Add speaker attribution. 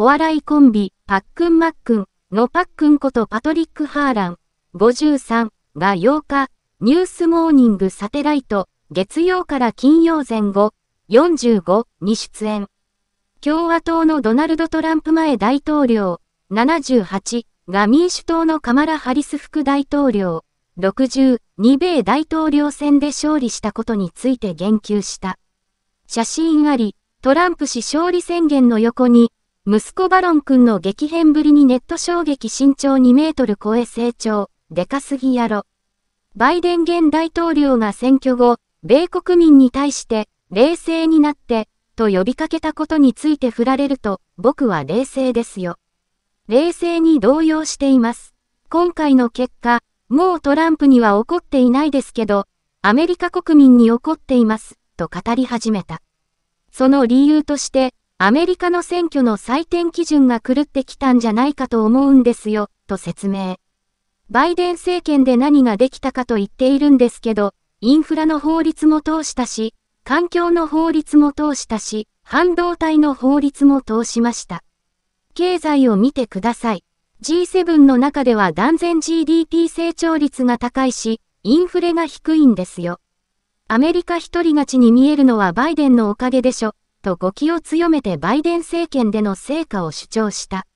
Speaker 1: お笑いコンビ、パックンマックンのパックンことパトリック・ハーラン、53が8日、ニュースモーニングサテライト、月曜から金曜前後、45に出演。共和党のドナルド・トランプ前大統領、78が民主党のカマラ・ハリス副大統領、60、2米大統領選で勝利したことについて言及した。写真あり、トランプ氏勝利宣言の横に、息子バロン君の激変ぶりにネット衝撃身長2メートル超え成長、でかすぎやろ。バイデン現大統領が選挙後、米国民に対して、冷静になって、と呼びかけたことについて振られると、僕は冷静ですよ。冷静に動揺しています。今回の結果、もうトランプには怒っていないですけど、アメリカ国民に怒っています、と語り始めた。その理由として、アメリカの選挙の採点基準が狂ってきたんじゃないかと思うんですよ、と説明。バイデン政権で何ができたかと言っているんですけど、インフラの法律も通したし、環境の法律も通したし、半導体の法律も通しました。経済を見てください。G7 の中では断然 GDP 成長率が高いし、インフレが低いんですよ。アメリカ一人勝ちに見えるのはバイデンのおかげでしょ、と語気を強めてバイデン政権での成果を主張した。